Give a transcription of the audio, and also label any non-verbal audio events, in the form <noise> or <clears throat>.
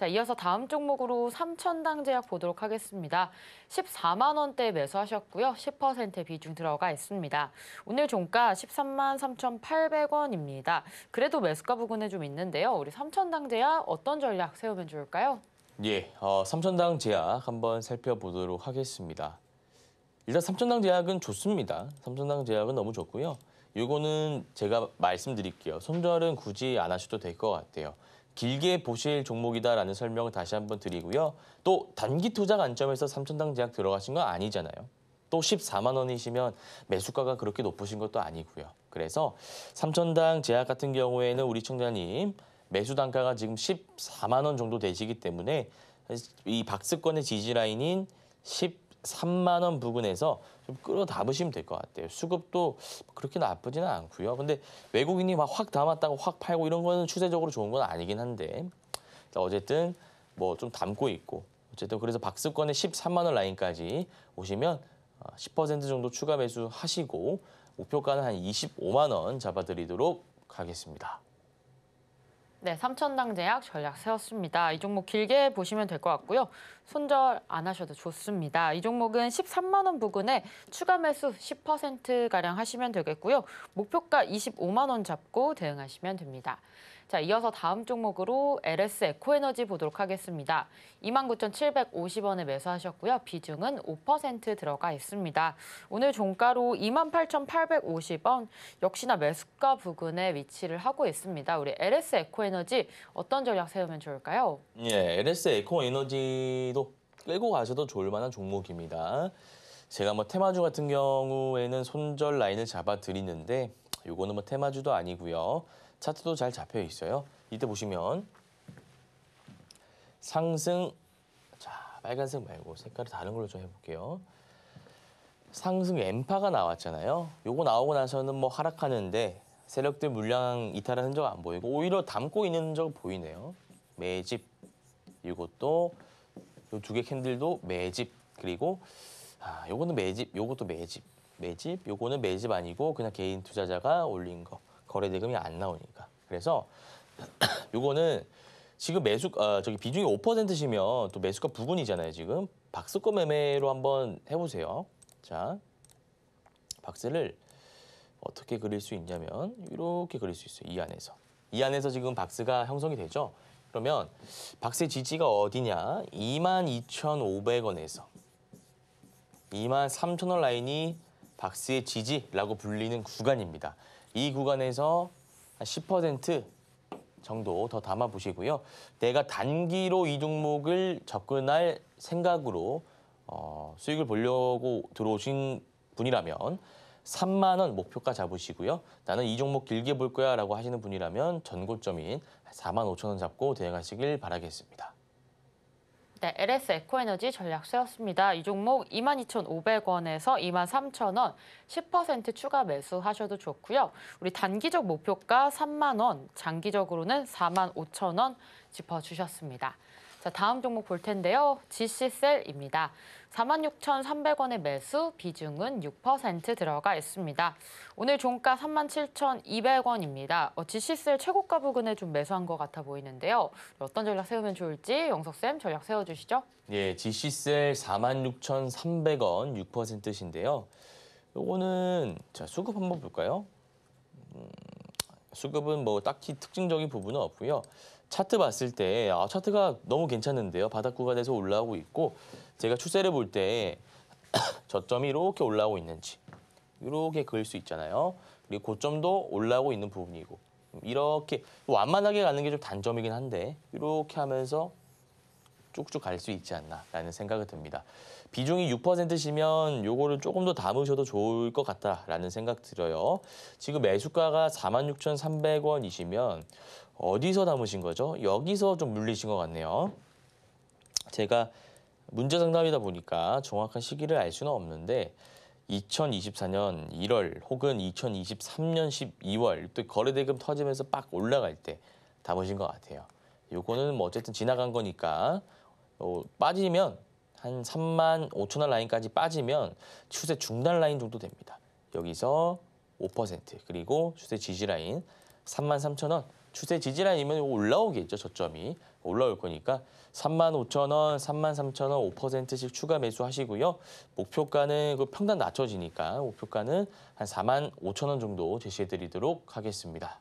자, 이어서 다음 종목으로 삼천당제약 보도록 하겠습니다. 14만 원대 매수하셨고요. 10% 비중 들어가 있습니다. 오늘 종가 13만 3,800원입니다. 그래도 매수가 부근에 좀 있는데요. 우리 삼천당제약 어떤 전략 세우면 좋을까요? 예, 어, 삼천당제약 한번 살펴보도록 하겠습니다. 일단 삼천당제약은 좋습니다. 삼천당제약은 너무 좋고요. 이거는 제가 말씀드릴게요. 손절은 굳이 안 하셔도 될 것 같아요. 길게 보실 종목이다라는 설명을 다시 한번 드리고요. 또 단기 투자 관점에서 삼천당 제약 들어가신 건 아니잖아요. 또 14만 원이시면 매수가가 그렇게 높으신 것도 아니고요. 그래서 삼천당 제약 같은 경우에는 우리 청자님 매수 단가가 지금 14만 원 정도 되시기 때문에 이 박스권의 지지 라인인 10 3만 원 부근에서 좀 끌어담으시면 될 것 같아요. 수급도 그렇게 나쁘지는 않고요. 근데 외국인이 막 확 담았다고 확 팔고 이런 거는 추세적으로 좋은 건 아니긴 한데 어쨌든 뭐 좀 담고 있고 어쨌든 그래서 박스권의 13만 원 라인까지 오시면 10% 어, 정도 추가 매수 하시고 목표가는 한 25만 원 잡아드리도록 하겠습니다. 네, 삼천당제약 전략 세웠습니다. 이 종목 길게 보시면 될 것 같고요. 손절 안 하셔도 좋습니다. 이 종목은 13만 원 부근에 추가 매수 10%가량 하시면 되겠고요. 목표가 25만 원 잡고 대응하시면 됩니다. 자, 이어서 다음 종목으로 LS 에코에너지 보도록 하겠습니다. 29,750원에 매수하셨고요. 비중은 5% 들어가 있습니다. 오늘 종가로 28,850원 역시나 매수가 부근에 위치를 하고 있습니다. 우리 LS 에코에너지 어떤 전략 세우면 좋을까요? 예, LS 에코에너지도 끌고 가셔도 좋을 만한 종목입니다. 제가 뭐 테마주 같은 경우에는 손절 라인을 잡아드리는데 이거는 뭐 테마주도 아니고요. 차트도 잘 잡혀 있어요. 이때 보시면 상승 자 빨간색 말고 색깔이 다른 걸로 좀 해볼게요. 상승 엠파가 나왔잖아요. 요거 나오고 나서는 뭐 하락하는데 세력들 물량 이탈한 흔적 안 보이고 오히려 담고 있는 흔적 보이네요. 매집 이것도 요 두 개 캔들도 매집 그리고 아 요거는 매집 요것도 매집 매집 요거는 매집 아니고 그냥 개인 투자자가 올린 거. 거래대금이 안 나오니까. 그래서 <clears throat> 요거는 지금 매수 아, 저기 비중이 5%시면 또 매수가 부근이잖아요, 지금. 박스권 매매로 한번 해 보세요. 자. 박스를 어떻게 그릴 수 있냐면 이렇게 그릴 수 있어요. 이 안에서. 이 안에서 지금 박스가 형성이 되죠. 그러면 박스의 지지가 어디냐? 22,500원에서 23,000원 라인이 박스의 지지라고 불리는 구간입니다. 이 구간에서 한 10% 정도 더 담아보시고요. 내가 단기로 이 종목을 접근할 생각으로 어, 수익을 보려고 들어오신 분이라면 3만 원 목표가 잡으시고요. 나는 이 종목 길게 볼 거야 라고 하시는 분이라면 전고점인 4만 5천 원 잡고 대응하시길 바라겠습니다. 네, LS 에코에너지 전략수였습니다. 이 종목 22,500원에서 23,000원 10% 추가 매수하셔도 좋고요. 우리 단기적 목표가 3만 원, 장기적으로는 4만 5천 원 짚어주셨습니다. 자, 다음 종목 볼 텐데요. GC셀입니다. 46,300원의 매수, 비중은 6% 들어가 있습니다. 오늘 종가 37,200원입니다. 어, GC셀 최고가 부근에 좀 매수한 것 같아 보이는데요. 어떤 전략 세우면 좋을지 영석쌤 전략 세워주시죠. 예, GC셀 46,300원 6%신데요. 요거는 자 수급 한번 볼까요? 음... 수급은 뭐 딱히 특징적인 부분은 없고요. 차트 봤을 때 아, 차트가 너무 괜찮은데요. 바닥 구간에서 올라오고 있고 제가 추세를 볼 때 <clears throat> 저점이 이렇게 올라오고 있는지 이렇게 그릴 수 있잖아요. 그리고 고점도 올라오고 있는 부분이고 이렇게 완만하게 가는 게 좀 단점이긴 한데 이렇게 하면서 쭉쭉 갈 수 있지 않나라는 생각이 듭니다. 비중이 6%시면 요거를 조금 더 담으셔도 좋을 것 같다라는 생각 들어요. 지금 매수가가 46,300원이시면 어디서 담으신 거죠? 여기서 좀 물리신 것 같네요. 제가 문제 상담이다 보니까 정확한 시기를 알 수는 없는데 2024년 1월 혹은 2023년 12월 또 거래대금 터지면서 빡 올라갈 때 담으신 것 같아요. 요거는 뭐 어쨌든 지나간 거니까 어, 빠지면 한 3만 5천 원 라인까지 빠지면 추세 중단 라인 정도 됩니다. 여기서 5% 그리고 추세 지지 라인 3만 3천 원 추세 지지 라인이면 올라오겠죠 저점이 올라올 거니까 3만 5천 원, 3만 3천 원 5%씩 추가 매수하시고요 목표가는 그 평단 낮춰지니까 목표가는 한 4만 5천 원 정도 제시해드리도록 하겠습니다.